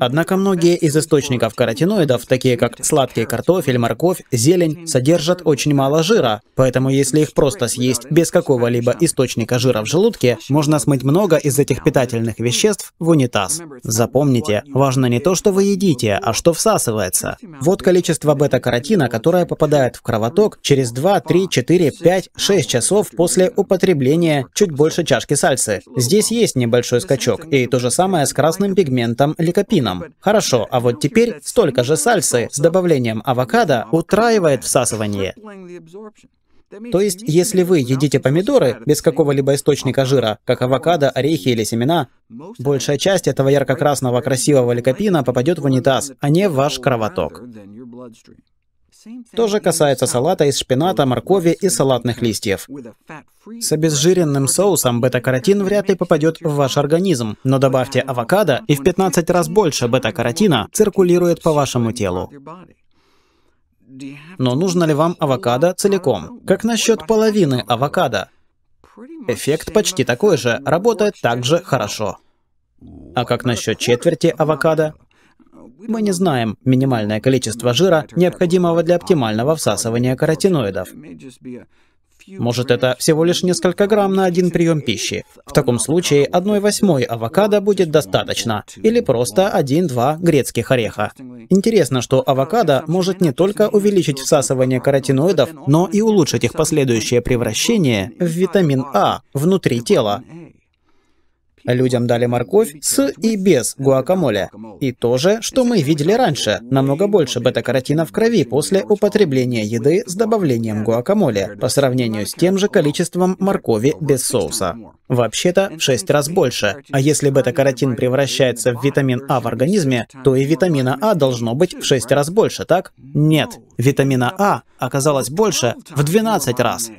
Однако многие из источников каротиноидов, такие как сладкий картофель, морковь, зелень, содержат очень мало жира, поэтому если их просто съесть без какого-либо источника жира в желудке, можно смыть много из этих питательных веществ в унитаз. Запомните, важно не то, что вы едите, а что всасывается. Вот количество бета-каротина, которое попадает в кровоток через 2, 3, 4, 5, 6 часов после употребления чуть больше чашки сальсы. Здесь есть небольшой скачок, и то же самое с красным пигментом лекарства никотином. Хорошо, а вот теперь столько же сальсы с добавлением авокадо утраивает всасывание. То есть, если вы едите помидоры без какого-либо источника жира, как авокадо, орехи или семена, большая часть этого ярко-красного красивого ликопина попадет в унитаз, а не в ваш кровоток. То же касается салата из шпината, моркови и салатных листьев. С обезжиренным соусом бета-каротин вряд ли попадет в ваш организм, но добавьте авокадо, и в 15 раз больше бета-каротина циркулирует по вашему телу. Но нужно ли вам авокадо целиком? Как насчет половины авокадо? Эффект почти такой же, работает также хорошо. А как насчет четверти авокадо? Мы не знаем минимальное количество жира, необходимого для оптимального всасывания каротиноидов. Может, это всего лишь несколько грамм на один прием пищи. В таком случае одной восьмой авокадо будет достаточно, или просто 1-2 грецких ореха. Интересно, что авокадо может не только увеличить всасывание каротиноидов, но и улучшить их последующее превращение в витамин А внутри тела. Людям дали морковь с и без гуакамоле. И то же, что мы видели раньше, намного больше бета-каротина в крови после употребления еды с добавлением гуакамоле по сравнению с тем же количеством моркови без соуса. Вообще-то в 6 раз больше. А если бета-каротин превращается в витамин А в организме, то и витамина А должно быть в 6 раз больше, так? Нет, витамина А оказалось больше в 12 раз.